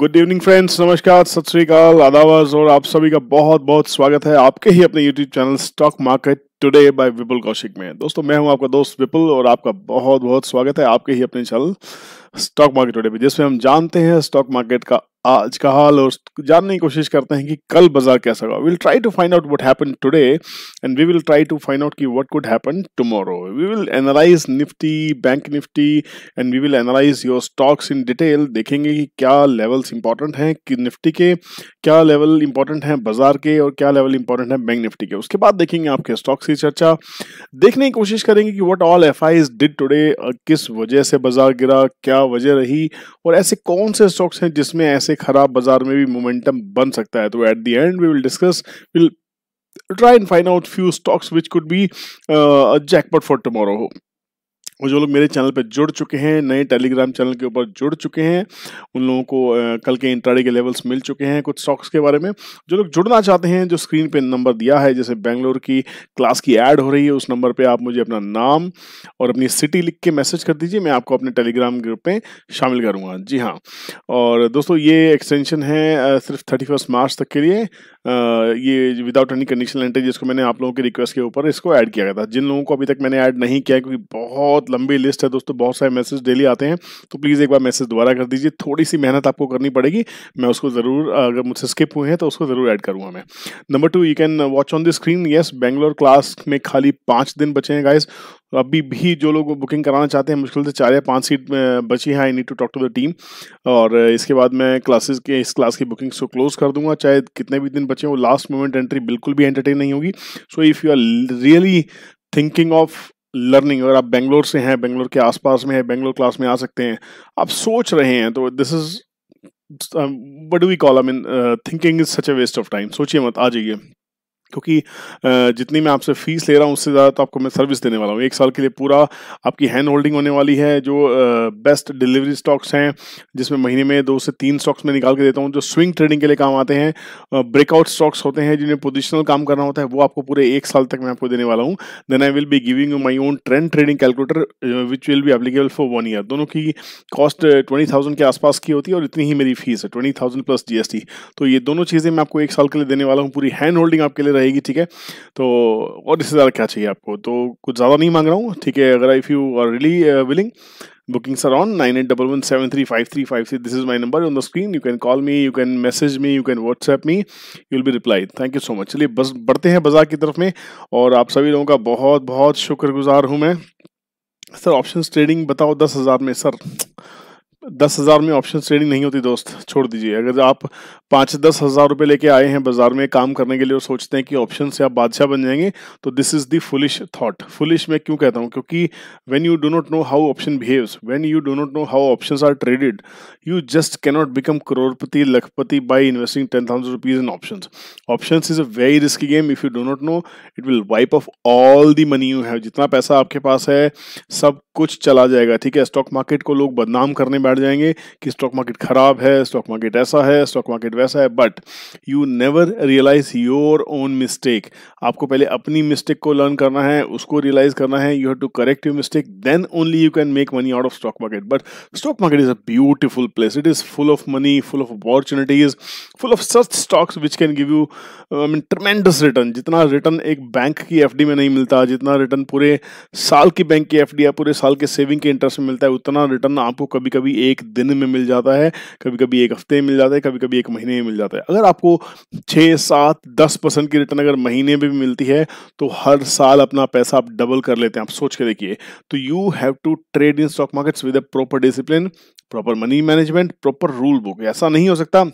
Good evening friends नमस्कार सत श्रीकाल आदावाज और आप सभी का बहुत बहुत स्वागत है आपके ही अपने YouTube channel stock market today by Vipul Kaushik में दोस्तों मैं हूं आपका दोस्त विपुल और आपका बहुत बहुत स्वागत है आपके ही अपने चैनल स्टॉक मार्केट टुडे में जिसमें हम जानते हैं स्टॉक मार्केट का आज का हाल और जानने की कोशिश करते हैं कि कल बाजार कैसा होगा will try to find out what happen today and we will try to find out कि what could happen tomorrow we will analyse Nifty bank Nifty and we will analyse your stocks in detail देखेंगे कि क्या levels important हैं कि Nifty के क्या level important हैं बाजार के और क्या लेवल इंपॉर्टेंट है बैंक निफ्टी के उसके बाद देखेंगे आपके स्टॉक्स उसकी चर्चा देखने की कोशिश करेंगे कि what all F I did today किस वजह से बाजार गिरा क्या वजह रही और ऐसे कौन से स्टॉक्स हैं जिसमें ऐसे खराब बाजार में भी मोमेंटम बन सकता है तो at the end we will discuss will try and find out few stocks which could be jackpot for tomorrow और जो लोग मेरे चैनल पर जुड़ चुके हैं नए टेलीग्राम चैनल के ऊपर जुड़ चुके हैं उन लोगों को कल के इंटरडे के लेवल्स मिल चुके हैं कुछ स्टॉक्स के बारे में जो लोग जुड़ना चाहते हैं जो स्क्रीन पे नंबर दिया है जैसे बेंगलोर की क्लास की ऐड हो रही है उस नंबर पर आप मुझे अपना नाम और अपनी सिटी लिख के मैसेज कर दीजिए मैं आपको अपने टेलीग्राम ग्रुप में शामिल करूँगा जी हाँ और दोस्तों ये एक्सटेंशन है सिर्फ थर्टी मार्च तक के लिए ये विदाउट एनी कंडीशन एंट्री जिसको मैंने आप लोगों की रिक्वेस्ट के ऊपर इसको ऐड किया गया था जिन लोगों को अभी तक मैंने ऐड नहीं किया क्योंकि बहुत लंबी लिस्ट है दोस्तों बहुत सारे मैसेज डेली आते हैं तो प्लीज़ एक बार मैसेज दोबारा कर दीजिए थोड़ी सी मेहनत आपको करनी पड़ेगी मैं उसको ज़रूर अगर मुझसे स्किप हुए हैं तो उसको ज़रूर ऐड करूँगा मैं number two you can watch on the screen yes Bangalore class में खाली पाँच दिन बचे हैं गाइज तो अभी भी जो लोग बुकिंग कराना चाहते हैं मुश्किल से चार या पाँच सीट बची हैं I need to talk to the team और इसके बाद मैं क्लासेस के इस क्लास की बुकिंग्स को क्लोज कर दूंगा चाहे कितने भी दिन बचे हो लास्ट मोमेंट एंट्री बिल्कुल भी एंटरटेन नहीं होगी so if you are really thinking of learning अगर आप बेंगलोर से हैं बेंगलोर के आसपास में है बेंगलोर क्लास में आ सकते हैं आप सोच रहे हैं तो this is what do we call I mean thinking is such a waste of time सोचिए मत आ जाइए क्योंकि जितनी मैं आपसे फ़ीस ले रहा हूँ उससे ज़्यादा तो आपको मैं सर्विस देने वाला हूँ एक साल के लिए पूरा आपकी हैंड होल्डिंग होने वाली है जो बेस्ट डिलीवरी स्टॉक्स हैं जिसमें महीने में दो से तीन स्टॉक्स में निकाल के देता हूँ जो स्विंग ट्रेडिंग के लिए काम आते हैं ब्रेकआउट स्टॉक्स होते हैं जिन्हें पोजिशनल काम करना होता है वो आपको पूरे एक साल तक मैं आपको देने वाला हूँ then I will be giving you my own trend trading calculator which will be applicable for one year दोनों की कॉस्ट ट्वेंटी थाउजेंड के आसपास की होती है और इतनी ही मेरी फीस है ट्वेंटी थाउजेंड प्लस जीएसटी तो ये दोनों चीज़ें मैं आपको एक साल के लिए देने वाला हूँ पूरी हैंड होल्डिंग आपके लिए रहेगी ठीक है तो और इससे ज़्यादा क्या चाहिए आपको तो कुछ ज़्यादा नहीं मांग रहा हूँ ठीक है अगर if you are really willing on nine eight double one seven three five three five see this is my number on the screen you can call me you can message me you can WhatsApp me you will be reply thank you so much चलिए बस बढ़ते हैं बाजार की तरफ में और आप सभी लोगों का बहुत बहुत शुक्रगुजार हूँ मैं सर ऑप्शन ट्रेडिंग बताओ दस हज़ार में सर दस हज़ार में ऑप्शन ट्रेडिंग नहीं होती दोस्त छोड़ दीजिए अगर आप पाँच दस हज़ार रुपये लेके आए हैं बाजार में काम करने के लिए और सोचते हैं कि ऑप्शन से आप बादशाह बन जाएंगे तो this is the foolish thought foolish मैं क्यों कहता हूँ क्योंकि when you do not know how option behaves when you do not know how option are traded you just cannot become करोड़पति लखपति by investing ten thousand rupees in option option is a very risky game if you do not know it will wipe off all the money you have जितना पैसा आपके पास है सब कुछ चला जाएगा ठीक है स्टॉक मार्केट को लोग बदनाम करने बैठ जाएंगे कि स्टॉक मार्केट खराब है स्टॉक मार्केट ऐसा है स्टॉक मार्केट वैसा है but you never realise your own mistake आपको पहले अपनी मिस्टेक को लर्न करना है उसको रियलाइज करना है you have to correct your mistake then only you can make money out of stock market but stock market is a beautiful place it is full of money full of opportunities full of such stocks which can give you I mean tremendous return जितना return एक bank की F में नहीं मिलता जितना return पूरे साल की बैंक की एफ या पूरे साल साल के सेविंग के इंटरेस्ट में मिलता है उतना रिटर्न आपको कभी कभी एक दिन में मिल जाता है कभी कभी एक हफ्ते में मिल जाता है कभी कभी एक महीने में मिल जाता है अगर आपको छः सात दस परसेंट की रिटर्न अगर महीने में भी मिलती है तो हर साल अपना पैसा आप डबल कर लेते हैं आप सोच के देखिए तो you have to trade in stock markets with a proper discipline proper money management proper rule book ऐसा नहीं हो सकता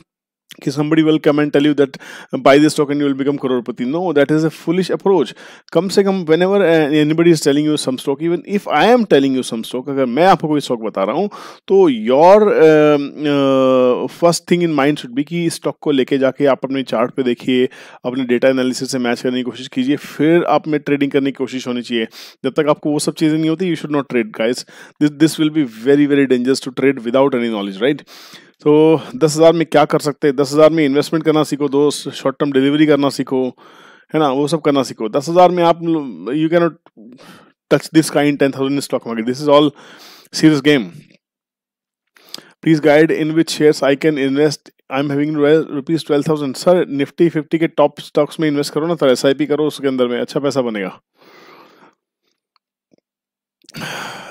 कि somebody will come and tell you that buy this stock and you will become करोड़पति no that is a foolish approach कम से कम whenever anybody is telling you some stock even if I am telling you some stock अगर मैं आपको कोई stock बता रहा हूँ तो your first thing in mind should be कि इस स्टॉक को लेके जाके आप अपने चार्ट पे देखिए अपने डेटा एनालिसिस से मैच करने की कोशिश कीजिए फिर आप में ट्रेडिंग करने की कोशिश होनी चाहिए जब तक आपको वो सब चीज़ें नहीं होती you should not trade guys this this will be very very dangerous to trade without any knowledge right तो दस हज़ार में क्या कर सकते हैं दस हज़ार में इन्वेस्टमेंट करना सीखो दोस्त शॉर्ट टर्म डिलीवरी करना सीखो है ना वो सब करना सीखो दस हज़ार में आप you can not touch this kind ten thousand stock market this is all serious game please guide in which shares I can invest I am having rupees twelve thousand sir Nifty fifty के top stocks में invest करो ना sir S I P करो उसके अंदर में अच्छा पैसा बनेगा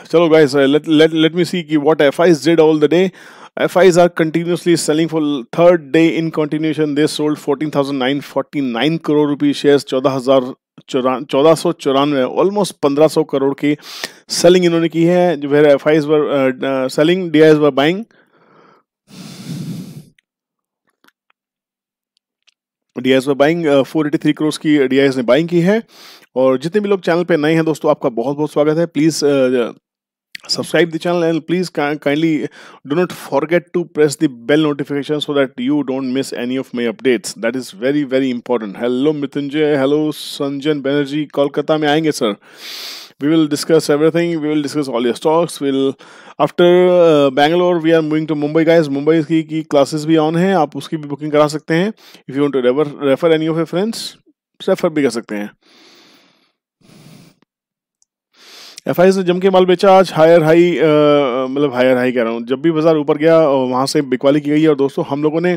चलो guys let let let me see कि what FIIs did all the day FIIs are continuously selling for third day in continuation they sold 14949 crore रुपए शेयर्स 14494 ऑलमोस्ट 1500 करोड़ की सेलिंग इन्होंने की है जो where FIIs were selling DIIs were buying DIIs में buying four eighty की DIIs uh, ने buying की है और जितने भी लोग चैनल पे नए हैं दोस्तों आपका बहुत बहुत स्वागत है please subscribe the channel and please kindly do not forget to press the bell notification so that you don't miss any of my updates that is very very important hello mitunjay hello sanjan banerjee kolkata mein aayenge sir we will discuss everything we will discuss all your stocks we'll after uh, bangalore we are moving to mumbai guys mumbai ki, ki classes bhi on hain aap uski bhi booking kara sakte hain if you want to refer refer any of your friends refer bhi kar sakte hain F ने जम के माल बेचा आज higher high मतलब higher high कह रहा हूँ जब भी बाजार ऊपर गया वहाँ से बिकवाली की गई और दोस्तों हम लोगों ने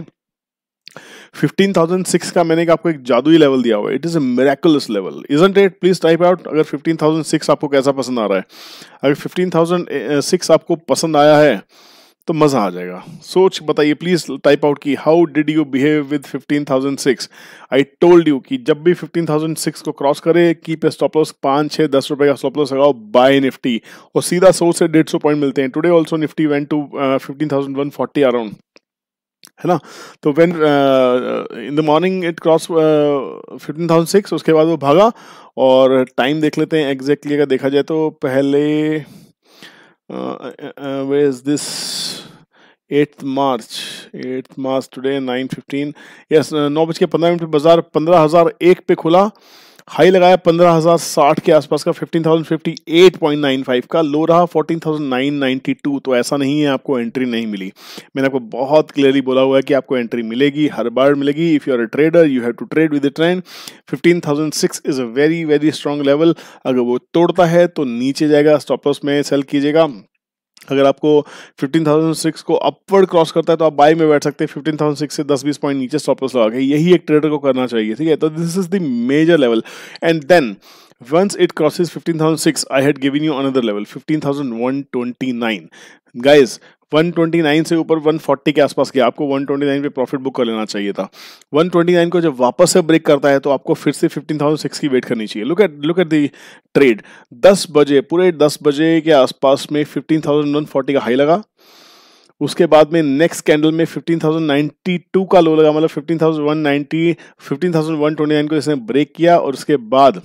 15,006 का मैंने आपको एक जादुई लेवल दिया हुआ है it is a miraculous level isn't it please type out अगर 15,006 आपको कैसा पसंद आ रहा है अगर 15,006 आपको पसंद आया है तो मज़ा आ जाएगा सोच बताइए प्लीज़ टाइप आउट की how did you behave with 15,006 I told you कि जब भी 15,006 को क्रॉस करे कीप ए स्टॉप लॉस पांच छह दस रुपए का स्टॉप लॉस लगाओ बाय निफ्टी और सीधा सौ से डेढ़ सौ पॉइंट मिलते हैं today also Nifty went to fifteen thousand one forty around है ना तो when in the morning it cross fifteen thousand six उसके बाद वो भागा और टाइम देख लेते हैं एग्जैक्टली अगर देखा जाए तो पहले Uh, uh, uh, where is this 8th March 8th March today 9:15 yes yes, नौ बज के पंद्रह मिनट बाजार पंद्रह हजार एक पे खुला हाई लगाया पंद्रह हजार साठ के आसपास का fifteen thousand fifty eight point nine five का लो रहा fourteen thousand nine ninety two तो ऐसा नहीं है आपको एंट्री नहीं मिली मैंने आपको बहुत क्लियरली बोला हुआ है कि आपको एंट्री मिलेगी हर बार मिलेगी if you are a trader you have to trade with the trend fifteen thousand six is a very very strong level अगर वो तोड़ता है तो नीचे जाएगा स्टॉपलॉस में सेल कीजिएगा अगर आपको 15,006 को अपवर्ड क्रॉस करता है तो आप बाय में बैठ सकते हैं 15,006 से 10-20 पॉइंट नीचे स्टॉप लॉस लगा के यही एक ट्रेडर को करना चाहिए ठीक है तो this is the major level and then Once it crosses 15,006, I had given you another level, 15,129. Guys, 129 से ऊपर 140 के आसपास गया आपको 129 पे प्रॉफिट बुक कर लेना चाहिए था 129 को जब वापस से ब्रेक करता है तो आपको फिर से 15,006 की वेट करनी चाहिए look at look at the trade 10 बजे पूरे 10 बजे के आसपास में 15,140 का हाई लगा उसके बाद में नेक्स्ट कैंडल में 15,092 का लो लगा मतलब 15,190 15,129 को इसने ब्रेक किया और उसके बाद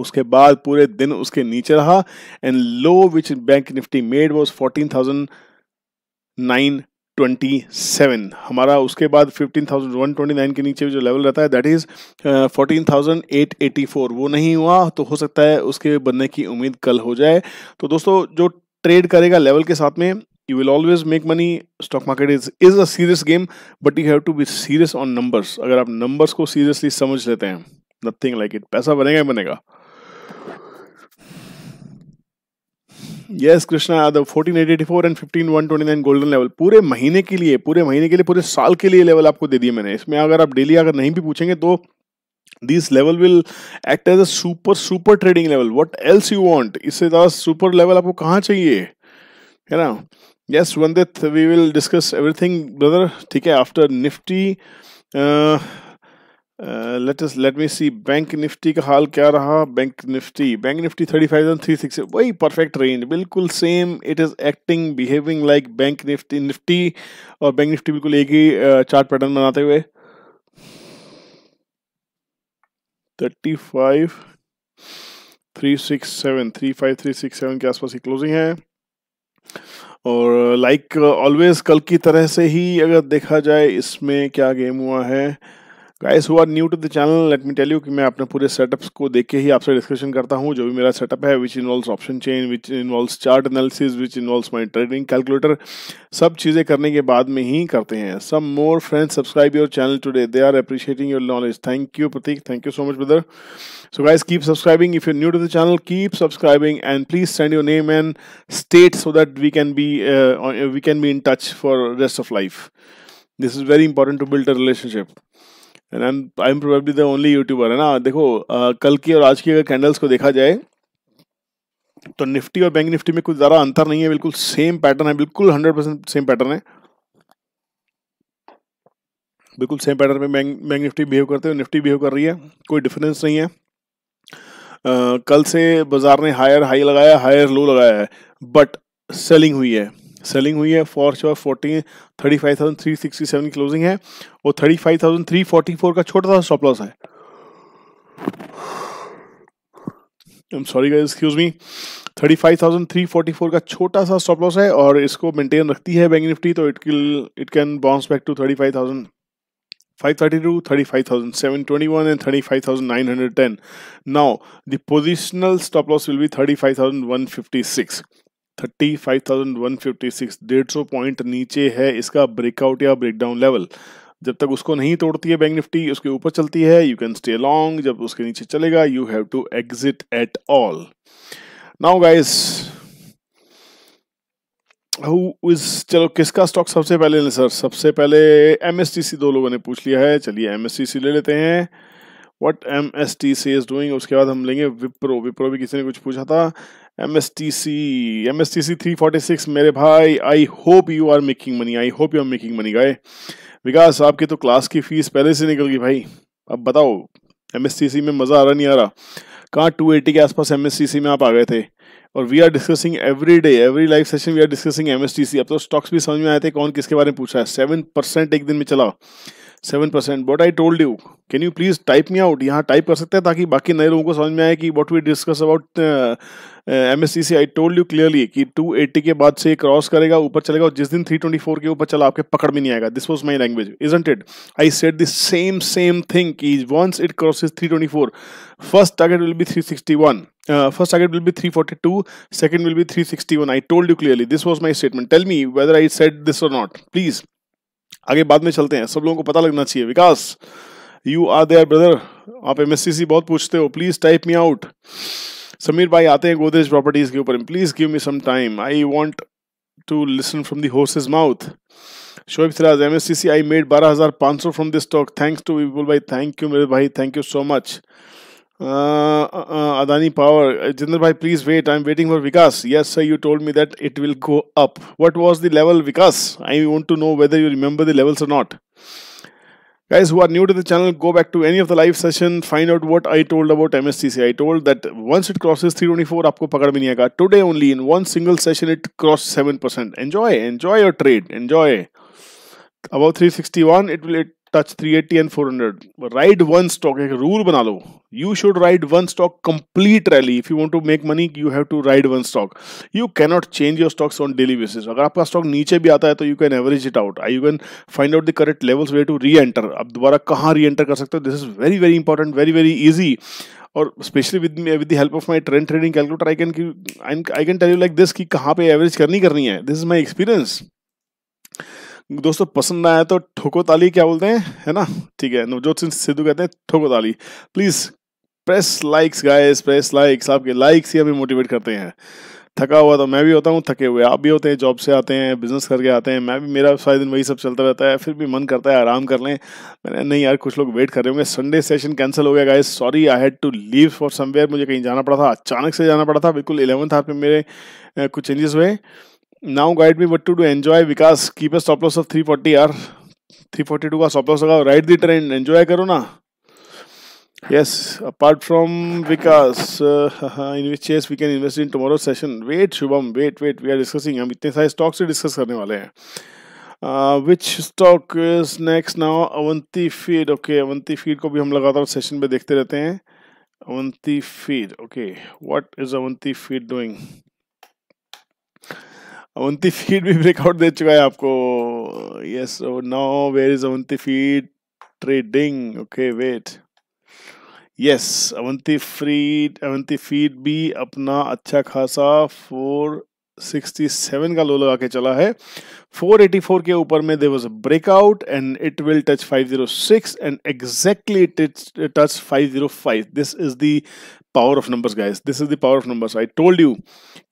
उसके बाद पूरे दिन उसके नीचे रहा and low which bank Nifty made was fourteen thousand nine twenty seven हमारा उसके बाद fifteen thousand one twenty nine के नीचे जो लेवल रहता है that is fourteen thousand eight eighty four वो नहीं हुआ तो हो सकता है उसके बनने की उम्मीद कल हो जाए तो दोस्तों जो ट्रेड करेगा लेवल के साथ में you will always make money stock market is is a serious game but you have to be serious on numbers अगर आप नंबर्स को सीरियसली समझ लेते हैं नथिंग लाइक इट पैसा बनेगा ही बनेगा yes Krishna Yadav fourteen eighty four and nine golden level पूरे महीने के लिए पूरे महीने के लिए पूरे साल के लिए लेवल आपको दे दिए मैंने इसमें अगर आप डेली अगर नहीं भी पूछेंगे तो this level will act as a super super trading level what else you want इससे ज़्यादा सुपर लेवल आपको कहाँ चाहिए है ना yes Vandit we will discuss everything brother ठीक है after Nifty let us let me see bank Nifty का हाल क्या रहा bank Nifty bank Nifty thirty five thousand three six वही परफेक्ट रेंज बिल्कुल same it is acting behaving like bank Nifty Nifty और bank Nifty बिल्कुल एक ही चार्ट uh, पैटर्न बनाते हुए thirty five three six seven three five three six seven के आसपास की क्लोजिंग है और लाइक uh, ऑलवेज uh, कल की तरह से ही अगर देखा जाए इसमें क्या गेम हुआ है guys who are new to the channel let me tell you कि मैं अपने पूरे सेटअप्स को देख के ही आपसे डिस्कशन करता हूँ जो भी मेरा सेटअप है which involves option chain which involves chart analysis which involves my trading calculator सब चीज़ें करने के बाद में ही करते हैं some more friends subscribe your channel today they are appreciating your knowledge thank you Prateek thank you so much brother so guys keep subscribing if you new to the channel keep subscribing and please send your name and state so that we can B we can be in touch for rest of life this is very important to build a relationship and I am probably the only YouTuber है ना देखो आ, कल की और आज की अगर candles को देखा जाए तो निफ्टी और बैंक निफ्टी में कुछ ज़्यादा अंतर नहीं है बिल्कुल सेम पैटर्न है बिल्कुल हंड्रेड परसेंट सेम पैटर्न है बिल्कुल सेम पैटर्न में बैंक बैंक निफ्टी बिहेव करते हैं निफ्टी बिहेव कर रही है कोई डिफरेंस नहीं है आ, कल से बाजार ने हायर हाई लगाया हायर लो लगाया है बट सेलिंग हुई है सेलिंग हुई है for sure fourteen thirty five thousand three sixty seven closing है और thirty five thousand three forty four का छोटा सा स्टॉप लॉस है am sorry guys excuse me four का छोटा सा स्टॉप लॉस है और इसको मेंटेन रखती है बैंक निफ्टी तो it it can bounce back to now the positional stop loss will be thirty five thousand one fifty six thirty five thousand one fifty six डेढ़ सौ पॉइंट नीचे है इसका ब्रेकआउट या ब्रेकडाउन लेवल जब तक उसको नहीं तोड़ती है बैंक निफ्टी उसके ऊपर चलती है यू कैन स्टे लॉन्ग जब उसके नीचे चलेगा you have to exit at all now guys who is चलो किसका स्टॉक सबसे पहले लें सर सबसे पहले एम दो लोगों ने पूछ लिया है चलिए एम ले लेते हैं what M S T C is doing उसके बाद हम लेंगे विप्रो विप्रो भी किसी ने कुछ पूछा था M S T C M S T C three forty six मेरे भाई I hope you are making money I hope you are making money guy Vikas आपकी तो क्लास की फीस पहले से निकल गई भाई अब बताओ एम एस टी सी में मज़ा आ रहा नहीं आ रहा कहाँ टू एटी के आसपास एम एस टी सी में आप आ गए थे और we are discussing every day every live session we are discussing M S T C अब तो स्टॉक्स भी समझ में आए थे कौन किसके बारे में पूछा है सेवन परसेंट एक दिन में चला seven percent what I told you can you please type me out यहाँ टाइप कर सकते हैं ताकि बाकी नए लोगों को समझ में आए कि what we discuss about M S C से आई टोल्ड यू क्लियरली कि टू एट्टी के बाद से क्रॉस करेगा ऊपर चलेगा और जिस दिन थ्री ट्वेंटी फोर के ऊपर चला आपके पकड़ में नहीं आएगा this was my language and it I set this same same thing कि once it twenty four first target will be three sixty one first will be three forty two second will be three sixty one I told you clearly this was my statement tell me whether I set this और not please आगे बाद में चलते हैं सब लोगों को पता लगना चाहिए Vikas you are there brother आप एम बहुत पूछते हो please type me out Sameer भाई आते हैं गोदरेज प्रॉपर्टीज के ऊपर please give me some time I want to listen from the horses mouth Shoaib Siraj M S C C I made बारह हज़ार पाँच सौ from this stock thanks to Vipul भाई थैंक यू मेरे भाई thank you so much Uh, uh, uh, Adani Power, uh, Jinder please wait. I'm waiting for Vikas. Yes, sir, you told me that it will go up. What was the level, Vikas? I want to know whether you remember the levels or not. Guys who are new to the channel, go back to any of the live session, find out what I told about MSTC. I told that once it crosses 324, आपको पकड़ भी नहीं Today only in one single session it crossed 7%. Enjoy, enjoy your trade, enjoy. Above 361, it will it touch 380 and 400 ride one stock एक rule बना लो you should ride one stock complete rally if you want to make money you have to ride one stock you can not change your stocks on daily basis अगर आपका stock नीचे भी आता है तो you can average it out I you can find out the correct levels way to re enter आप दोबारा कहाँ री एंटर कर सकते हो this is very very important very very easy और specially with with the help of my trend trading calculator I can I can tell you like this कि कहाँ पे एवरेज करनी करनी है दिस इज माय एक्सपीरियंस दोस्तों पसंद आया तो ठोको ताली क्या बोलते हैं है ना ठीक है नवजोत सिंह सिद्धू कहते हैं ठोको ताली please press likes guys press likes आपके लाइक्स ही हमें मोटिवेट करते हैं थका हुआ तो मैं भी होता हूँ थके हुए आप भी होते हैं जॉब से आते हैं बिजनेस करके आते हैं मैं भी मेरा सारे दिन वही सब चलता रहता है फिर भी मन करता है आराम कर लें मैंने नहीं यार कुछ लोग वेट कर रहे होंगे संडे सेशन कैंसिल हो गया guys sorry I had to leave for somewhere मुझे कहीं जाना पड़ा था अचानक से जाना पड़ा था बिल्कुल इलेवंथ हाथ में मेरे कुछ चेंजेस हुए now guide me what to do enjoy Vikas keep a stop loss of 340 forty or three forty two का स्टॉप लॉस लगाओ राइट दी ट्रेंड एंजॉय करो ना yes apart from Vikas in which yes we can invest in tomorrow session wait Shubham wait wait we are discussing हम इतने सारे stock से discuss करने वाले हैं which stock is next now Avanti Feed okay Avanti Feed को भी हम लगातार सेशन पे देखते रहते हैं Avanti Feed okay what is Avanti Feed doing Avanti Feed भी ब्रेकआउट दे चुका है आपको yes now where is Avanti Feed trading okay wait yes Avanti Feed Avanti Feed भी अपना अच्छा खासा फोर सिक्सटी सेवन का लो लगा के चला है फोर एटी फोर के ऊपर में there was a breakout and it will touch five zero six and exactly touch five zero five this is the power of numbers guys this is the power of numbers I told you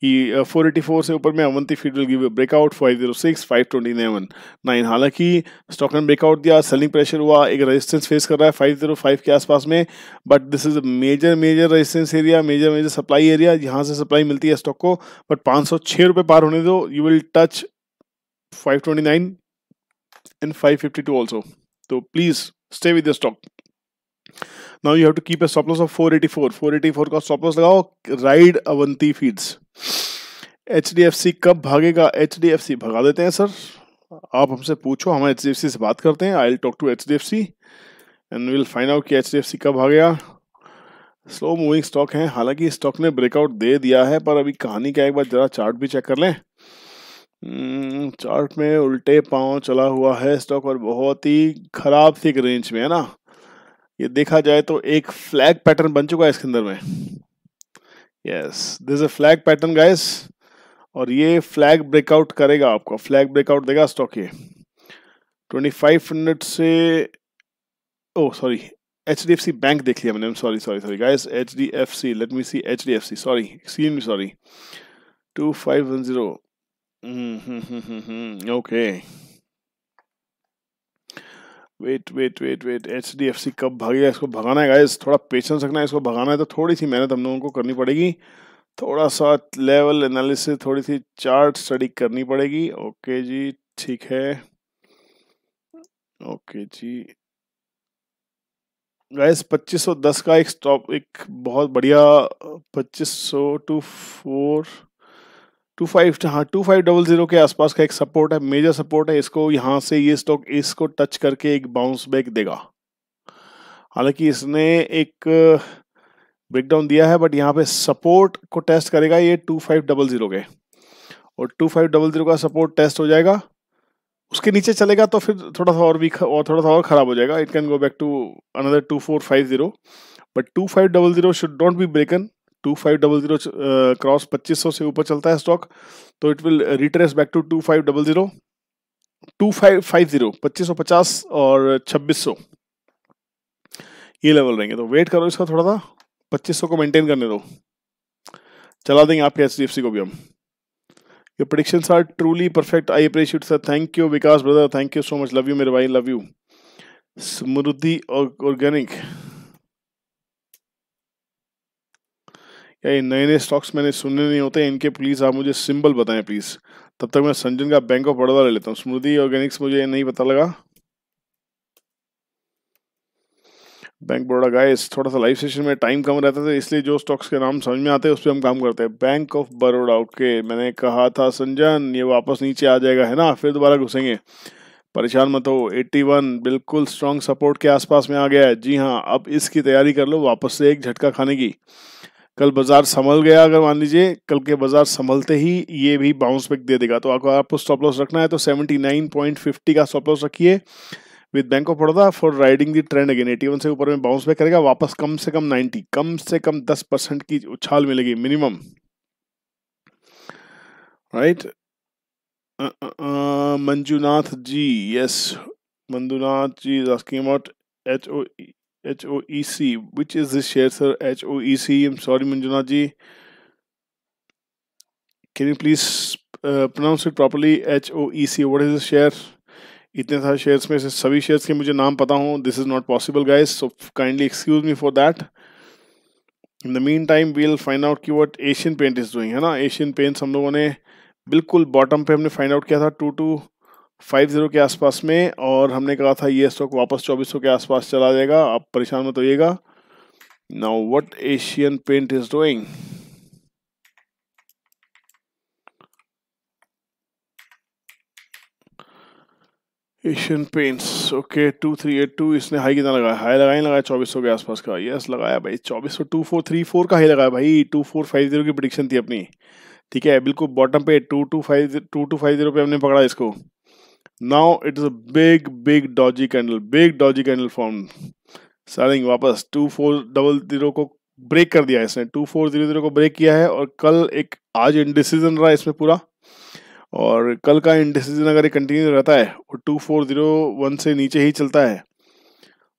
कि 484 से ऊपर में Avanti Feed will give a breakout 506 529 nine हालांकि stock ने breakout दिया selling pressure हुआ एक resistance face कर रहा है 505 के आसपास में but this is major major resistance area major major supply area यहाँ से सप्लाई मिलती है स्टॉक को बट पाँच रुपए पार होने दो you will touch 529 and 552 also तो please stay with the stock now you have to keep a stop loss of 484 484 का स्टॉप लॉस लगाओ राइड अवंती फीड्स एच कब भागेगा एच भगा देते हैं सर आप हमसे पूछो हम एच से बात करते हैं I talk to H and will find out कि एच कब भागेगा स्लो मूविंग स्टॉक है हालांकि स्टॉक ने ब्रेकआउट दे दिया है पर अभी कहानी का एक बार जरा चार्ट भी चेक कर लें चार्ट hmm, में उल्टे पांव चला हुआ है स्टॉक और बहुत ही खराब सी एक रेंज में है ना ये देखा जाए तो एक फ्लैग पैटर्न बन चुका है इसके अंदर में yes this a flag pattern guys और ये फ्लैग ब्रेकआउट करेगा आपको फ्लैग ब्रेकआउट देगा स्टॉक ये 2500 से oh sorry H D F C bank देख लिया मैंने sorry sorry sorry guys H D F C let me see H D F C sorry see me sorry two five one zero okay wait wait wait wait H D F C कब भागेगा इसको भगाना है guys थोड़ा patience रखना है इसको भगाना है तो थोड़ी सी मेहनत हम लोगों को करनी पड़ेगी थोड़ा सा लेवल एनालिसिस थोड़ी सी चार्ट स्टडी करनी पड़ेगी ओके जी ठीक है ओके जी गैस 2510 का एक स्टॉप एक बहुत बढ़िया 2500 टू फोर टू फाइव हाँ टू फाइव डबल ज़ीरो के आसपास का एक सपोर्ट है मेजर सपोर्ट है इसको यहाँ से ये स्टॉक इसको टच करके एक बाउंस बैक देगा हालांकि इसने एक ब्रेकडाउन दिया है बट यहाँ पे सपोर्ट को टेस्ट करेगा ये टू फाइव डबल ज़ीरो के और टू फाइव डबल ज़ीरो का सपोर्ट टेस्ट हो जाएगा उसके नीचे चलेगा तो फिर थोड़ा सा और वीक और थोड़ा सा और ख़राब हो जाएगा it can go back to another two four five zero but two five double zero should don't be broken two five double zero cross पच्चीस सौ से ऊपर चलता है स्टॉक तो it will retrace back to two five double zero two five five zero पच्चीस सौ पचास और छब्बीस सौ ये लेवल रहेंगे तो वेट करो इसका थोड़ा सा पच्चीस सौ को मेंटेन करने दो चला देंगे आपके एच को भी हम your predictions are truly perfect I appreciate sir thank you Vikas brother thank you so much love you मेरे भाई लव यू स्मृति ऑर्गेनिक और या नए नए स्टॉक्स मैंने सुने नहीं होते इनके प्लीज़ आप मुझे सिंबल बताएं प्लीज़ तब तक मैं संजन का बैंक ऑफ बड़ौदा ले लेता हूँ स्मृति ऑर्गेनिक्स मुझे नहीं पता लगा बैंक बड़ौदा गाइस थोड़ा सा लाइव सेशन में टाइम कम रहता था इसलिए जो स्टॉक्स के नाम समझ में आते हैं उस पर हम काम करते हैं बैंक ऑफ बड़ौदा ओके मैंने कहा था संजन ये वापस नीचे आ जाएगा है ना फिर दोबारा घुसेंगे परेशान मत हो 81 बिल्कुल स्ट्रांग सपोर्ट के आसपास में आ गया है जी हाँ अब इसकी तैयारी कर लो वापस से एक झटका खाने की कल बाजार संभल गया अगर मान लीजिए कल के बाजार संभलते ही ये भी बाउंस बैक दे देगा तो अगर आपको स्टॉप लॉस रखना है तो 79.50 का स्टॉप लॉस रखिए with Bank of Baroda for riding the trend again eighty one से ऊपर में बाउंस बैक करेगा वापस कम से कम 90 कम से कम 10 परसेंट की उछाल मिलेगी minimum right Manjunath ji yes Manjunath ji is asking about H O HOEC. Which is ई share, sir? HOEC. I'm sorry, can you Can you please uh, pronounce it properly? HOEC. What is this share? इतने सारे shares में से सभी shares के मुझे नाम पता हूँ this is not possible guys so kindly excuse me for that in the meantime we'll find out की what Asian Paint is doing है ना एशियन पेंट्स हम लोगों ने बिल्कुल बॉटम पे हमने फाइंड आउट किया था टू टू फाइव ज़ीरो के आसपास में और हमने कहा था ये स्टॉक वापस चौबीस सौ के आसपास चला जाएगा आप परेशान मत होइएगा now what Asian Paint is doing Asian Paints okay two three eight two इसने हाई कितना लगाया हाई लगाया लगाया चौबीस सौ के आसपास का यस लगाया भाई चौबीस सौ टू फोर थ्री फोर का हाई लगाया भाई टू फोर फाइव जीरो की प्रडिक्शन थी अपनी ठीक है बिल्कुल बॉटम पे two two five two two five zero पे हमने पकड़ा इसको now it is a big big dodgy candle big dodgy candle formed वापस टू फोर डबल जीरो को ब्रेक कर दिया इसने टू फोर जीरो जीरो को ब्रेक किया है और कल एक आज इंडिसीजन रहा इसमें पूरा और कल का इंडिसीजन अगर ये कंटिन्यू रहता है और टू फोर जीरो वन से नीचे ही चलता है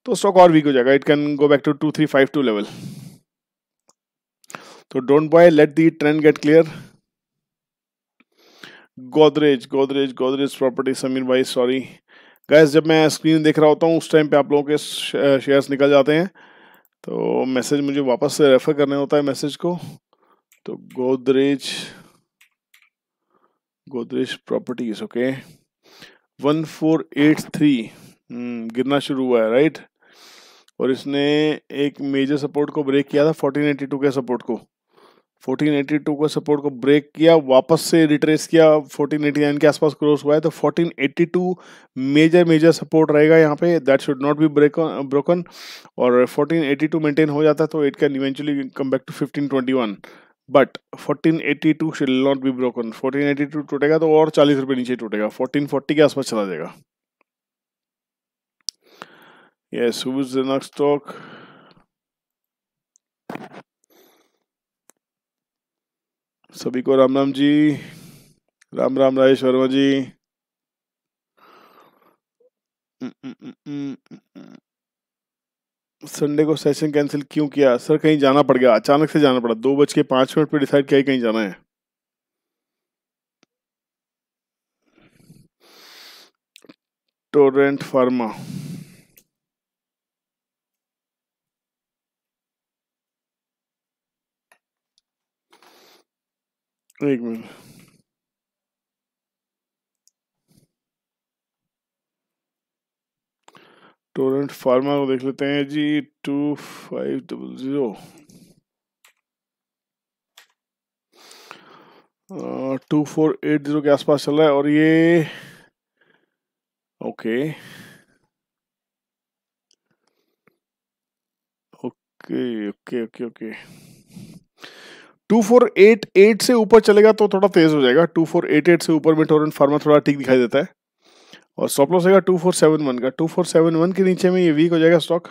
तो स्टॉक और वीक हो जाएगा it can go back to two three five two level तो don't buy let the trend get clear Godrej Godrej Godrej Property Sameer भाई सॉरी गैस जब मैं स्क्रीन देख रहा होता हूँ उस टाइम पे आप लोगों के शेयर्स निकल जाते हैं तो मैसेज मुझे वापस से रेफ़र करने होता है मैसेज को तो Godrej Godrej Properties okay one four eight three गिरना शुरू हुआ है राइट और इसने एक मेजर सपोर्ट को ब्रेक किया था फोर्टीन एटी टू के सपोर्ट को 1482 का सपोर्ट को ब्रेक किया वापस से रिट्रेस किया 1489 के आसपास क्रॉस हुआ है तो 1482 मेजर मेजर सपोर्ट रहेगा यहाँ पे that should not be break broken और 1482 मेंटेन हो जाता तो it can eventually come back to 1521 but 1482 should not be broken 1482 टूटेगा तो और चालीस रुपये नीचे टूटेगा 1440 के आसपास चला जाएगा यस हु नेक्स्ट स्टॉक सभी को Ram Ram ji Ram Ram Rajesh Sharma ji Sunday mm, mm, mm, को सेशन कैंसिल क्यों किया सर कहीं जाना पड़ गया अचानक से जाना पड़ा दो बज के पांच मिनट पर डिसाइड किया कहीं जाना है टोरेंट फार्मा मिनट टोरेंट फार्मा को देख लेते हैं जी two five double zero two four eight zero के आसपास चल रहा है और ये okay okay okay okay okay two four eight eight से ऊपर चलेगा तो थोड़ा तेज हो जाएगा टू फोर एट एट से ऊपर में टोरेंट फार्मा थोड़ा ठीक दिखाई देता है और स्टॉप लॉस आएगा टू फोर सेवन वन का टू फोर सेवन वन के नीचे में ये वीक हो जाएगा स्टॉक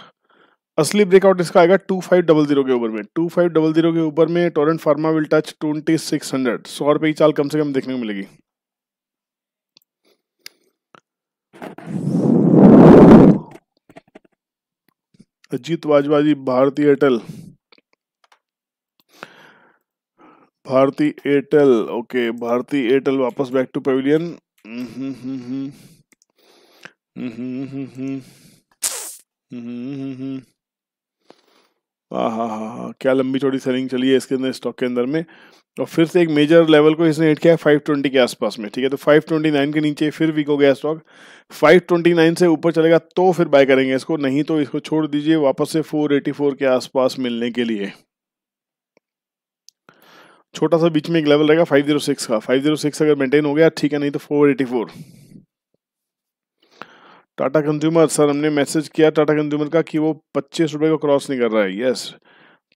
असली ब्रेकआउट इसका आएगा टू फाइव डबल जीरो के ऊपर में टू फाइव डबल जीरो के ऊपर में Torrent Pharma will touch twenty six hundred सौ रुपये की चाल कम से कम देखने को मिलेगी अजीत वाजवाजी भारतीय एयरटेल भारती एयरटेल ओके भारती एयरटेल वापस बैक टू पवेलियन हाँ हम्म हाँ क्या लंबी चौड़ी सेलिंग चली है इसके अंदर स्टॉक के अंदर में और फिर से एक मेजर लेवल को इसने हिट किया फाइव ट्वेंटी के आसपास में ठीक है तो फाइव ट्वेंटी नाइन के नीचे फिर वीक हो गया स्टॉक फाइव ट्वेंटी नाइन से ऊपर चलेगा तो फिर बाय करेंगे इसको नहीं तो इसको छोड़ दीजिए वापस से फोर एटी फोर के आसपास मिलने के लिए छोटा सा बीच में एक लेवल रहेगा 506 का 506 अगर मेंटेन हो गया ठीक है नहीं तो 484 टाटा कंज्यूमर सर हमने मैसेज किया टाटा कंज्यूमर का कि वो पच्चीस रुपये को क्रॉस नहीं कर रहा है यस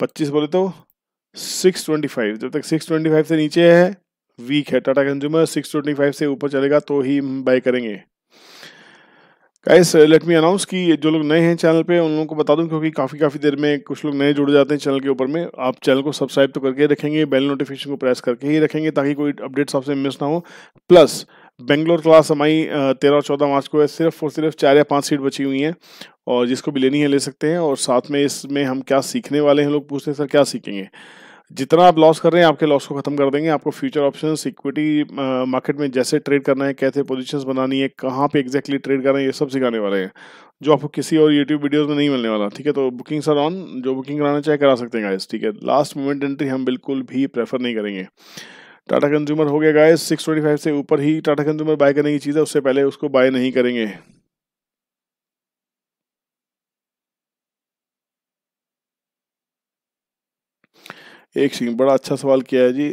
पच्चीस बोले तो सिक्स ट्वेंटी फाइव जब तक सिक्स ट्वेंटी फाइव से नीचे है वीक है Tata consumer six twenty five से ऊपर चलेगा तो ही हम बाय करेंगे गाइस लेट मी अनाउंस कि जो लोग नए हैं चैनल पे उन लोगों को बता दूं क्योंकि काफ़ी काफ़ी देर में कुछ लोग नए जुड़ जाते हैं चैनल के ऊपर में आप चैनल को सब्सक्राइब तो करके ही रखेंगे बेल नोटिफिकेशन को प्रेस करके ही रखेंगे ताकि कोई अपडेट्स आपसे मिस ना हो प्लस बेंगलोर क्लास हमारी uh, तेरह और चौदह मार्च को है सिर्फ और सिर्फ चार या पाँच सीट बची हुई हैं और जिसको भी लेनी है ले सकते हैं और साथ में इसमें हम क्या सीखने वाले हैं लोग पूछते हैं सर क्या सीखेंगे जितना आप लॉस कर रहे हैं आपके लॉस को खत्म कर देंगे आपको फ्यूचर ऑप्शन इक्विटी मार्केट में जैसे ट्रेड करना है कैसे पोजीशंस बनानी है कहाँ पे एक्जैक्टली ट्रेड करना है ये सब सिखाने वाले हैं जो आपको किसी और यूट्यूब वीडियोस में नहीं मिलने वाला ठीक है तो बुकिंग सर ऑन जो बुकिंग कराना चाहे करा सकते हैं गाइस ठीक है लास्ट मोमेंट एंट्री हम बिल्कुल भी प्रेफर नहीं करेंगे टाटा कंज्यूमर हो गया गाइस 625 से ऊपर ही टाटा कंज्यूमर बाय करने की चीज़ है उससे पहले उसको बाय नहीं करेंगे एक सेकेंड बड़ा अच्छा सवाल किया है जी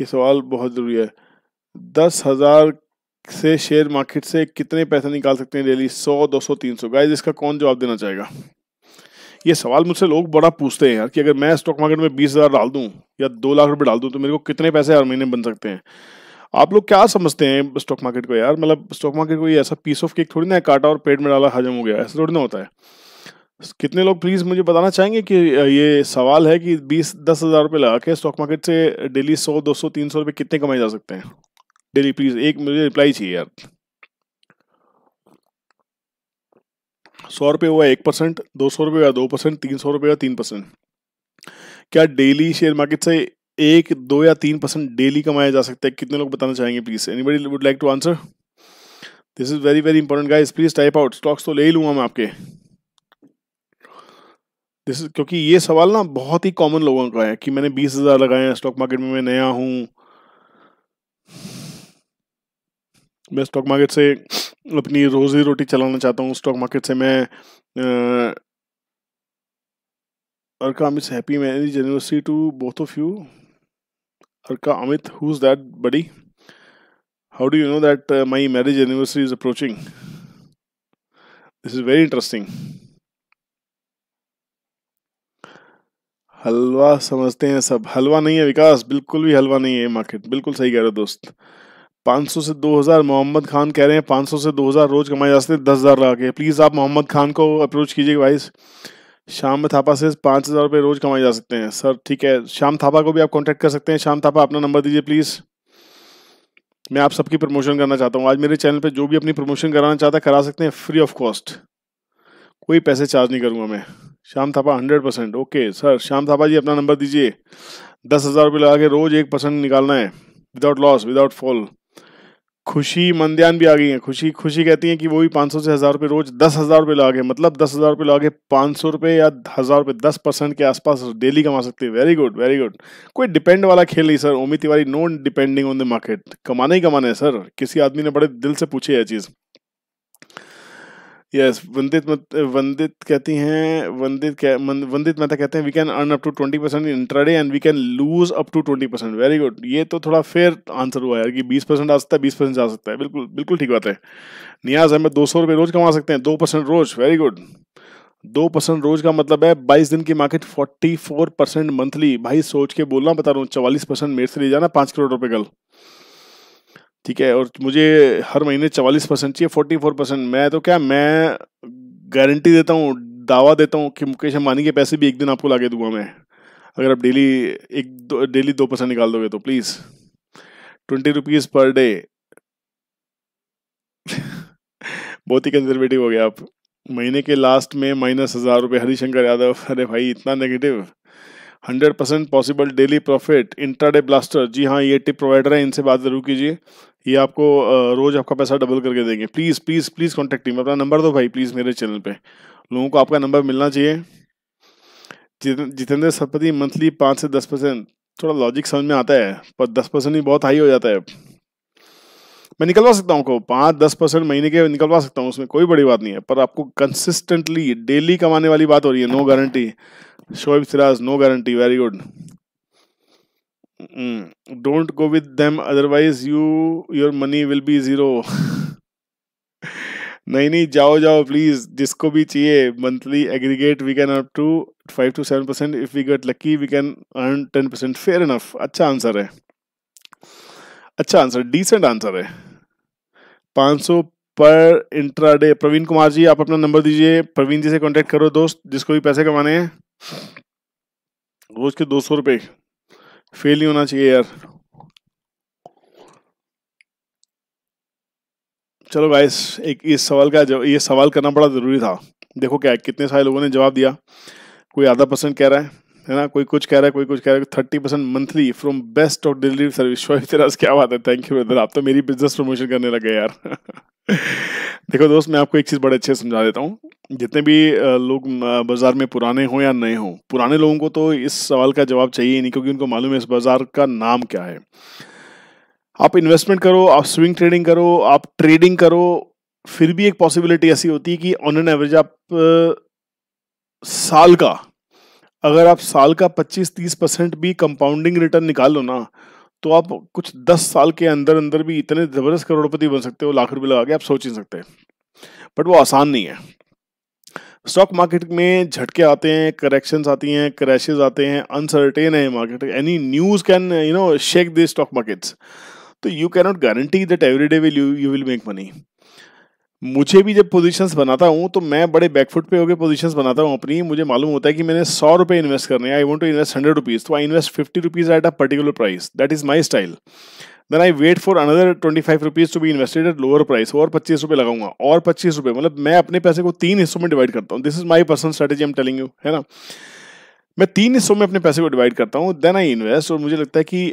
ये सवाल बहुत ज़रूरी है दस हज़ार से शेयर मार्केट से कितने पैसे निकाल सकते हैं डेली सौ दो सौ तीन सौ गाइज इसका कौन जवाब देना चाहेगा ये सवाल मुझसे लोग बड़ा पूछते हैं यार कि अगर मैं स्टॉक मार्केट में बीस हज़ार डाल दूँ या दो लाख रुपये डाल दूँ तो मेरे को कितने पैसे हर महीने बन सकते हैं आप लोग क्या समझते हैं स्टॉक मार्केट को यार मतलब स्टॉक मार्केट को ये ऐसा पीस ऑफ केक थोड़ी ना काटा और पेट में डाला हजम हो गया ऐसा थोड़ी ना होता है कितने लोग प्लीज मुझे बताना चाहेंगे कि ये सवाल है कि बीस दस हजार रुपये लगा के स्टॉक मार्केट से डेली सौ दो सौ तीन सौ रुपये कितने कमाए जा सकते हैं डेली प्लीज एक मुझे रिप्लाई चाहिए यार सौ रुपये हुआ एक परसेंट दो सौ रुपये हुआ दो परसेंट तीन सौ रुपये हुआ तीन परसेंट क्या डेली शेयर मार्केट से एक दो या तीन परसेंट डेली कमाया जा सकता है कितने लोग बताना चाहेंगे please anybody would like to answer this is very very important guys please type out stocks तो ले ही लूंगा मैं आपके दिस क्योंकि ये सवाल ना बहुत ही कॉमन लोगों का है कि मैंने बीस हजार लगाए हैं स्टॉक मार्केट में मैं नया हूं मैं स्टॉक मार्केट से अपनी रोजी रोटी चलाना चाहता हूँ स्टॉक मार्केट से मैं अर्का अमित हैप्पी मैन जेनरसी to both of you Arka Amit who is that buddy how do you know that my marriage anniversary is approaching this is very interesting हलवा समझते हैं सब हलवा नहीं है विकास बिल्कुल भी हलवा नहीं है मार्केट बिल्कुल सही कह रहे हो दोस्त 500 से 2000 मोहम्मद खान कह रहे हैं 500 से 2000 रोज कमाए जा सकते हैं दस हज़ार लगा के प्लीज़ आप मोहम्मद खान को अप्रोच कीजिए वाइस शाम में थापा से पाँच हज़ार रुपये रोज़ कमाए जा सकते हैं सर ठीक है शाम थापा को भी आप कॉन्टैक्ट कर सकते हैं शाम थापा अपना नंबर दीजिए प्लीज़ मैं आप सबकी प्रमोशन करना चाहता हूँ आज मेरे चैनल पर जो भी अपनी प्रमोशन कराना चाहता है करा सकते हैं फ्री ऑफ कॉस्ट कोई पैसे चार्ज नहीं करूँगा मैं Shyam Thapa hundred percent okay sir Shyam Thapa ji अपना नंबर दीजिए दस हज़ार रुपये लगा के रोज़ एक परसेंट निकालना है विदाउट लॉस विदाउट फॉल खुशी मंदयान भी आ गई है खुशी खुशी कहती हैं कि वो भी पाँच सौ से हज़ार रुपये रोज दस हज़ार रुपये लगा के मतलब दस हज़ार रुपये लगा के पाँच सौ रुपये या हज़ार रुपये दस परसेंट के आसपास डेली कमा सकते हैं वेरी गुड वेरी गुड कोई डिपेंड वाला खेल नहीं sir Umeed Tiwari no depending on the market कमाना ही कमाना है सर किसी आदमी ने बड़े दिल से पूछे यह चीज़ यस वंदित वंदित कहती हैं वंदित वंदित मेहता कहते हैं we can earn up to twenty percent in intraday and we can lose up to twenty percent very good ये तो थोड़ा फेयर आंसर हुआ यार कि बीस परसेंट आ सकता है बीस परसेंट जा सकता है बिल्कुल बिल्कुल ठीक बात है नियाज अहमद दो सौ रुपये रोज कमा सकते हैं दो परसेंट रोज वेरी गुड दो परसेंट रोज का मतलब है बाईस दिन की market forty four percent monthly भाई सोच के बोलना बता रहा हूँ चवालीस परसेंट मेरे से ले जाना पाँच करोड़ रुपये कल ठीक है और मुझे हर महीने चवालीस परसेंट चाहिए फोर्टी फोर परसेंट मैं तो क्या मैं गारंटी देता हूँ दावा देता हूँ कि मुकेश अंबानी के पैसे भी एक दिन आपको लागे दूंगा मैं अगर आप डेली एक दो डेली दो परसेंट निकाल दोगे तो please twenty rupees per day बहुत ही कंजर्वेटिव हो गया आप महीने के लास्ट में माइनस हज़ार रुपये हरिशंकर यादव अरे भाई इतना negative hundred percent possible daily profit intraday blaster ji हाँ ये टिप प्रोवाइडर है इनसे बात ज़रूर कीजिए ये आपको रोज़ आपका पैसा डबल करके देंगे please please please contact team अपना नंबर दो भाई प्लीज़ मेरे चैनल पे लोगों को आपका नंबर मिलना चाहिए जितेंद्र सतपति मंथली पाँच से दस परसेंट थोड़ा लॉजिक समझ में आता है पर दस परसेंट ही बहुत हाई हो जाता है मैं निकलवा सकता हूँ को पाँच दस परसेंट महीने के निकलवा सकता हूँ उसमें कोई बड़ी बात नहीं है पर आपको कंसिस्टेंटली डेली कमाने वाली बात हो रही है no guarantee Shoaib Siraj no guarantee very good don't go with them otherwise you your money will be zero नहीं नहीं जाओ जाओ प्लीज़ जिसको भी चाहिए monthly aggregate we can up to five to seven percent if we get lucky we can earn ten percent fair enough अच्छा answer है अच्छा आंसर डिसेंट आंसर है पाँच सौ पर इंट्रा डे प्रवीण कुमार जी आप अपना नंबर दीजिए प्रवीण जी से कॉन्टेक्ट करो दोस्त जिसको भी पैसे कमाने हैं रोज के दो सौ रुपये फेल नहीं होना चाहिए यार चलो गाइस एक इस सवाल का ये सवाल करना बड़ा ज़रूरी था देखो क्या है कितने सारे लोगों ने जवाब दिया कोई आधा परसेंट कह रहा है है ना कोई कुछ कह रहा है कोई कुछ कह रहा है thirty percent monthly from best of delivery service क्या बात है थैंक यू ब्रदर आप तो मेरी बिजनेस प्रमोशन करने लगे यार देखो दोस्त मैं आपको एक चीज़ बड़े अच्छे समझा देता हूँ जितने भी लोग बाज़ार में पुराने हों या नए हों पुराने लोगों को तो इस सवाल का जवाब चाहिए नहीं क्योंकि उनको मालूम है इस बाज़ार का नाम क्या है आप इन्वेस्टमेंट करो आप स्विंग ट्रेडिंग करो आप ट्रेडिंग करो फिर भी एक पॉसिबिलिटी ऐसी होती है कि ऑन एन एवरेज आप साल का अगर आप साल का 25-30 परसेंट भी कंपाउंडिंग रिटर्न निकाल लो ना तो आप कुछ दस साल के अंदर अंदर भी इतने ज़बरदस्त करोड़पति बन सकते हो लाख रुपए लगा के आप सोच नहीं सकते बट वो आसान नहीं है स्टॉक मार्केट में झटके आते हैं करेक्शंस आती हैं क्रैशेज आते हैं अनसर्टेन है market any news can you no shake this stock markets तो you can not guarantee that every day will you you will make money मुझे भी जब पोजीशंस बनाता हूँ तो मैं बड़े बैकफुट पे होकर पोजीशंस बनाता हूँ अपनी मुझे मालूम होता है कि मैंने सौ रुपये इन्वेस्ट करने I want to invest hundred rupees तो I invest fifty rupees at a particular price that is my style then I wait for another twenty five rupees to be invested at lower price और पच्चीस रुपये लगाऊंगा और पच्चीस रुपये मतलब मैं अपने पैसे को तीन हिस्सों में डिवाइड करता हूँ this is my personal strategy am telling you है ना मैं तीन हिस्सों में अपने पैसे को डिवाइड करता हूँ देन आई इन्वेस्ट और मुझे लगता है कि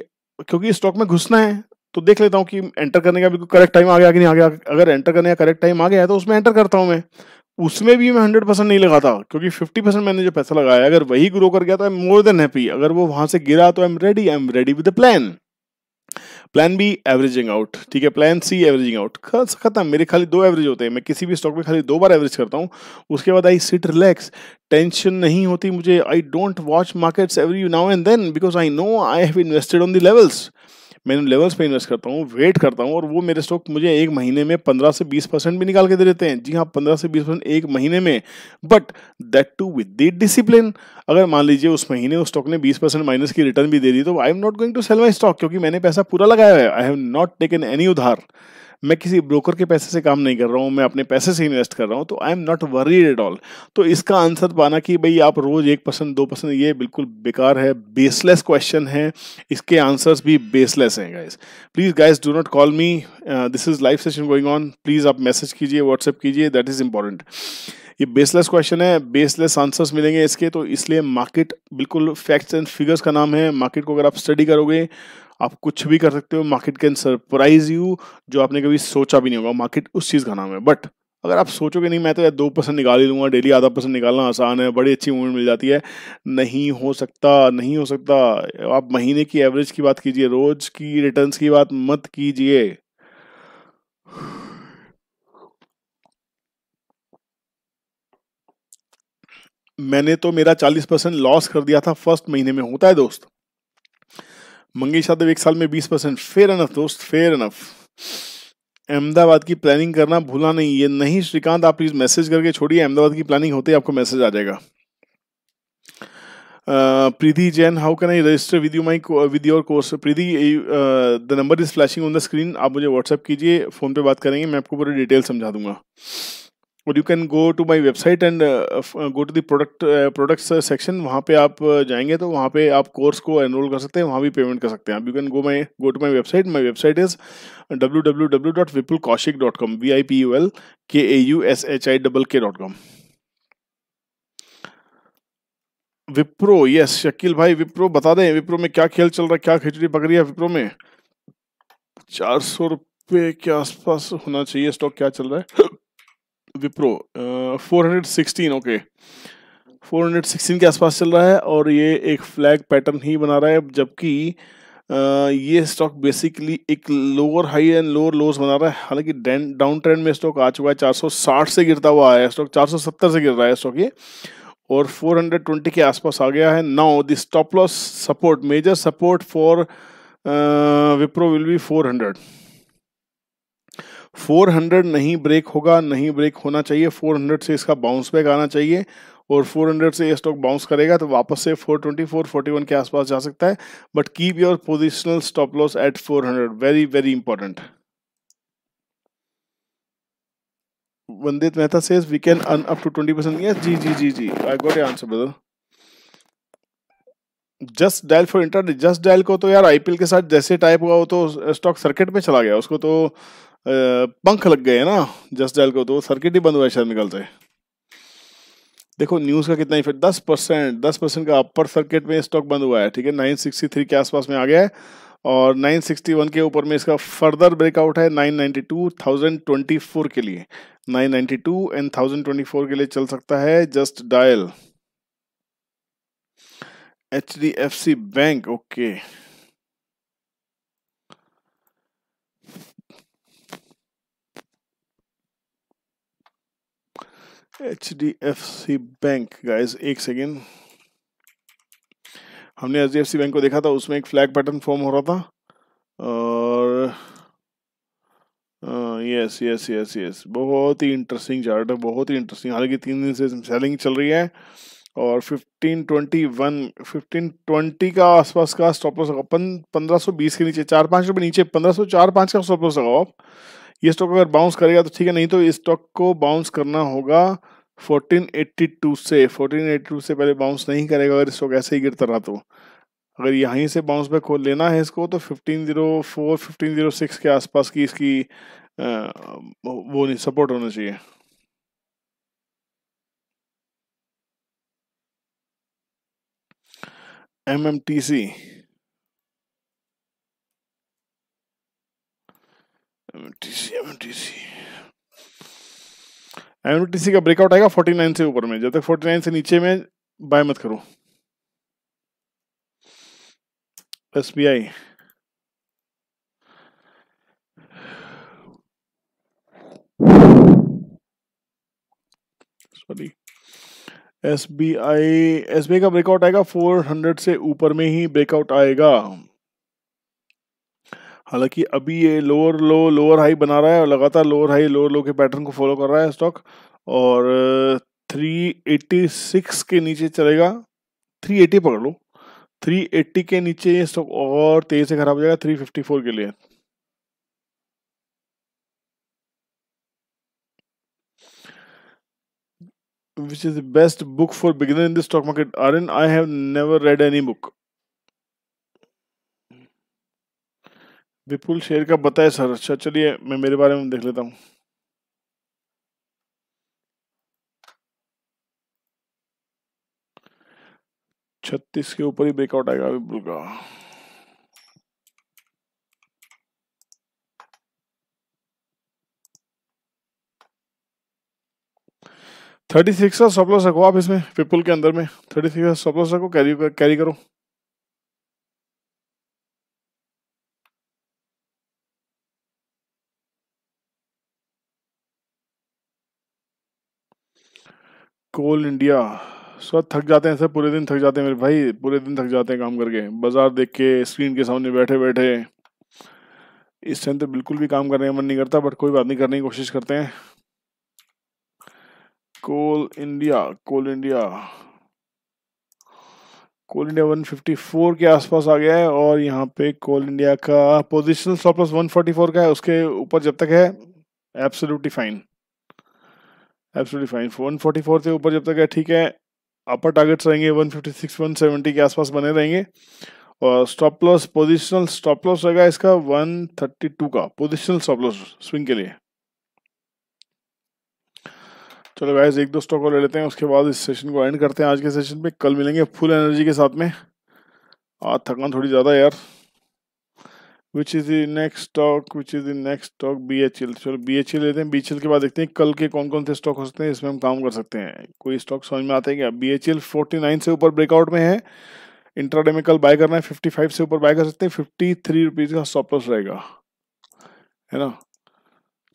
क्योंकि स्टॉक में घुसना है तो देख लेता हूँ कि एंटर करने का बिल्कुल करेक्ट टाइम आ गया कि नहीं आ गया अगर एंटर करने का करेक्ट टाइम आ गया है तो उसमें एंटर करता हूँ मैं उसमें भी मैं हंड्रेड परसेंट नहीं लगाता क्योंकि फिफ्टी परसेंट मैंने जो पैसा लगाया अगर वही ग्रो कर गया तो I am more than happy अगर वो वहां से गिरा तो I am ready I am ready with plan plan B averaging out ठीक है प्लान सी एवरेजिंग आउट खत्म मेरे खाली दो एवरेज होते हैं मैं किसी भी स्टॉक में खाली दो बार एवरेज करता हूँ उसके बाद आई सिट रिलैक्स टेंशन नहीं होती मुझे I don't watch markets every now and then because I know I have invested on the levels मैं उन लेवल्स पे इन्वेस्ट करता हूँ वेट करता हूँ और वो मेरे स्टॉक मुझे एक महीने में पंद्रह से बीस परसेंट भी निकाल के दे देते हैं जी हाँ पंद्रह से बीस परसेंट एक महीने में but that too with the discipline अगर मान लीजिए उस महीने उस स्टॉक ने बीस परसेंट माइनस की रिटर्न भी दे दी तो I am not going to sell my stock क्योंकि मैंने पैसा पूरा लगाया है I have not taken any उधार मैं किसी ब्रोकर के पैसे से काम नहीं कर रहा हूँ मैं अपने पैसे से इन्वेस्ट कर रहा हूँ तो I am not worried at all तो इसका आंसर पाना कि भाई आप रोज एक परसेंट दो परसेंट ये बिल्कुल बेकार है बेसलेस क्वेश्चन है इसके आंसर्स भी बेसलेस हैं guys please guys do not call me this is live session going on please आप मैसेज कीजिए व्हाट्सएप कीजिए दैट इज़ इंपॉर्टेंट ये बेसलेस क्वेश्चन है बेसलेस आंसर्स मिलेंगे इसके तो इसलिए मार्केट बिल्कुल फैक्ट्स एंड फिगर्स का नाम है मार्केट को अगर आप स्टडी करोगे आप कुछ भी कर सकते हो मार्केट कैन सरप्राइज यू जो आपने कभी सोचा भी नहीं होगा मार्केट उस चीज़ का नाम है बट अगर आप सोचोगे नहीं मैं तो दो परसेंट निकाल ही लूंगा डेली आधा परसेंट निकालना आसान है बड़ी अच्छी मूवमेंट मिल जाती है नहीं हो सकता नहीं हो सकता आप महीने की एवरेज की बात कीजिए रोज की रिटर्न की बात मत कीजिए मैंने तो मेरा चालीस परसेंट लॉस कर दिया था फर्स्ट महीने में होता है दोस्त मंगेश यादव एक साल में बीस परसेंट फेयर अनफ दोस्त फेयर अनफ अहमदाबाद की प्लानिंग करना भूला नहीं ये नहीं श्रीकांत आप प्लीज मैसेज करके छोड़िए अहमदाबाद की प्लानिंग होते ही आपको मैसेज आ जाएगा Preeti Jain how can I register with you my with your course Preeti the number is flashing on the screen आप मुझे व्हाट्सअप कीजिए फ़ोन पे बात करेंगे मैं आपको पूरी डिटेल समझा दूंगा और you can go to my website and go to the product products section वहाँ पे आप uh, जाएंगे तो वहाँ पे आप कोर्स को एनरोल कर सकते हैं वहाँ भी पेमेंट कर सकते हैं आप you can go my go to my website my website is W W W dot Vipul Kaushik dot com V I P U L K A U S H I double K dot com Wipro yes Shakeel भाई विप्रो बता दें विप्रो में क्या खेल चल रहा है क्या खिचड़ी पक रही है विप्रो में चार सौ रुपये के आसपास होना चाहिए स्टॉक क्या चल रहा है Wipro four hundred sixteen okay four hundred sixteen के आसपास चल रहा है और ये एक फ्लैग पैटर्न ही बना रहा है जबकि ये स्टॉक बेसिकली एक lower high and lower lows बना रहा है हालांकि डाउन ट्रेंड में स्टॉक आ चुका है 460 से गिरता हुआ आया स्टॉक 470 से गिर रहा है स्टॉक ये और 420 के आसपास आ गया है now the stop loss support major support for Wipro will be 400 400 नहीं ब्रेक होगा नहीं ब्रेक होना चाहिए 400 से इसका बाउंस बैक आना चाहिए और 400 से ये स्टॉक बाउंस करेगा तो वापस से 424 41 के आसपास जा सकता है but keep your positional stop loss at 400 very very important Vandit Mehta से we can earn up to 20%. Percent yes जी जी जी जी I got answer, brother just dial for internet just dial को तो यार आईपीएल के साथ जैसे टाइप हुआ वो तो स्टॉक सर्किट में चला गया उसको तो पंख लग गए ना जस्ट डायल को तो सर्किट ही बंद हुआ है शायद निकलते देखो न्यूज़ का कितना इफेक्ट दस परसेंट दस परसेंट का अपर सर्किट में स्टॉक बंद हुआ है ठीक है नाइन सिक्सटी थ्री के आसपास में आ गया है और नाइन सिक्सटी वन के ऊपर में इसका फर्दर ब्रेकआउट है nine two thousand twenty four के लिए nine two and thousand twenty four के लिए चल सकता है just dial H D F C bank okay H bank guys एक सेकेंड हमने एच बैंक को देखा था उसमें एक फ्लैग पैटर्न फॉर्म हो रहा था और यस यस यस यस बहुत ही इंटरेस्टिंग चार्ट है बहुत ही इंटरेस्टिंग हालांकि तीन दिन से सेलिंग चल रही है और 1521 1520 का आसपास का स्टॉप लॉस लगाओ पंद्रह सौ बीस के नीचे चार पाँच रुपये नीचे पंद्रह सौ चार पाँच का स्टॉप लॉस लगाओ आप ये स्टॉक अगर बाउंस करेगा तो ठीक है नहीं तो इस स्टॉक को बाउंस करना होगा 1482 से 1482 से पहले बाउंस नहीं करेगा अगर स्टॉक ऐसे ही गिरता रहा तो अगर यहीं से बाउंस पे खोल लेना है इसको तो 1504 1506 के आसपास की इसकी आ, वो नहीं सपोर्ट होना चाहिए M M T C MTC का ब्रेकआउट आएगा 49 से ऊपर में जब तक 49 से नीचे में बाय मत करो S B I sorry S B I S B I का ब्रेकआउट आएगा 400 से ऊपर में ही ब्रेकआउट आएगा हालांकि अभी ये लोअर लो लोअर हाई बना रहा है और लगातार लोअर हाई लोअर लो के पैटर्न को फॉलो कर रहा है स्टॉक और 386 uh, के नीचे चलेगा 380 पकड़ लो 380 के नीचे ये स्टॉक और तेज से खराब हो जाएगा 354 के लिए which is best book for beginner in the stock market R N I have never read any book Vipul शेर का बताए सर अच्छा चलिए मैं मेरे बारे में देख लेता हूँ छत्तीस के ऊपर ही ब्रेकआउट आएगा विपुल का थर्टी सिक्स का सप्लस रखो आप इसमें विपुल के अंदर में थर्टी सिक्स का सप्लस रखो कैरी कैरी करो कोल इंडिया सब थक जाते हैं सर पूरे दिन थक जाते हैं मेरे भाई पूरे दिन थक जाते हैं काम करके बाजार देख के स्क्रीन के सामने बैठे बैठे इस टाइम तो बिल्कुल भी काम करने का मन नहीं करता बट कोई बात नहीं करने की कोशिश करते हैं coal India coal India coal India 154 के आसपास आ गया है और यहाँ पे कोल इंडिया का पोजिशन स्टॉप लॉस 144 का है उसके ऊपर जब तक है एब्सोल्युटली फाइन एब्सोल्युटली फाइन 144 से ऊपर जब तक है ठीक है अपर टारगेट्स रहेंगे 156 170 के आसपास बने रहेंगे और stop loss positional stop loss रहेगा इसका 132 का पोजिशनल स्टॉप लॉस स्विंग के लिए चलो गाइस एक दो स्टॉक और ले लेते हैं उसके बाद इस सेशन को एंड करते हैं आज के सेशन में कल मिलेंगे फुल एनर्जी के साथ में आज थकान थोड़ी ज़्यादा यार which is the next stock which is the next stock B H L चलो बी एच एल लेते हैं बी एच एल के बाद देखते हैं कल के कौन कौन से स्टॉक हो सकते हैं इसमें हम काम कर सकते हैं कोई स्टॉक समझ में आता है क्या B H L forty nine से ऊपर ब्रेकआउट में है इंट्राडे में कल बाय करना है फिफ्टी फाइव से ऊपर बाय कर सकते हैं फिफ्टी थ्री रुपीज़ का स्टॉप लॉस रहेगा है ना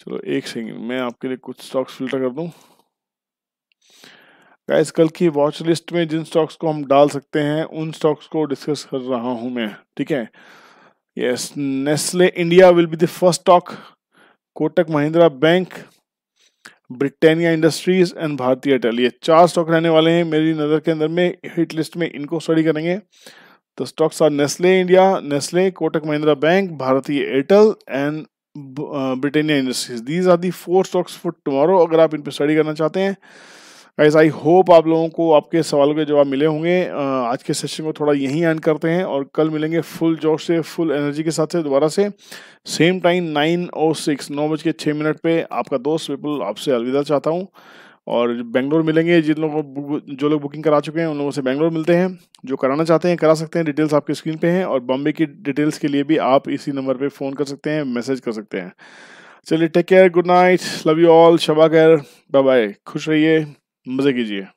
चलो एक सेकेंड मैं आपके लिए कुछ स्टॉक्स फिल्टर कर दूँ गाइस कल की वॉच लिस्ट में जिन स्टॉक्स को हम डाल सकते हैं उन स्टॉक्स को डिस्कस कर रहा हूं मैं ठीक है Yes, Nestle India will be the first stock. Kotak Mahindra Bank, Britannia industries and Bharti Airtel ये चार स्टॉक रहने वाले हैं मेरी नज़र के अंदर में हिट लिस्ट में इनको स्टडी करेंगे तो stocks are Nestle India Nestle Kotak Mahindra bank Bharti Airtel and Britannia industries these are the four stocks for tomorrow अगर आप इन पर स्टडी करना चाहते हैं गाइज आई होप आप लोगों को आपके सवालों के जवाब मिले होंगे आज के सेशन को थोड़ा यहीं एंड करते हैं और कल मिलेंगे फुल जोश से फुल एनर्जी के साथ से दोबारा से सेम टाइम नाइन और सिक्स नौ बज के छः मिनट पे आपका दोस्त विपुल आपसे अलविदा चाहता हूँ और बेंगलोर मिलेंगे जिन लोगों को जो लोग बुकिंग करा चुके हैं उन लोगों से बेंगलोर मिलते हैं जो कराना चाहते हैं करा सकते हैं डिटेल्स आपके स्क्रीन पे हैं और बॉम्बे की डिटेल्स के लिए भी आप इसी नंबर पे फ़ोन कर सकते हैं मैसेज कर सकते हैं चलिए take care good night love you all शबा कैर बाय बाय खुश रहिए मज़े कीजिए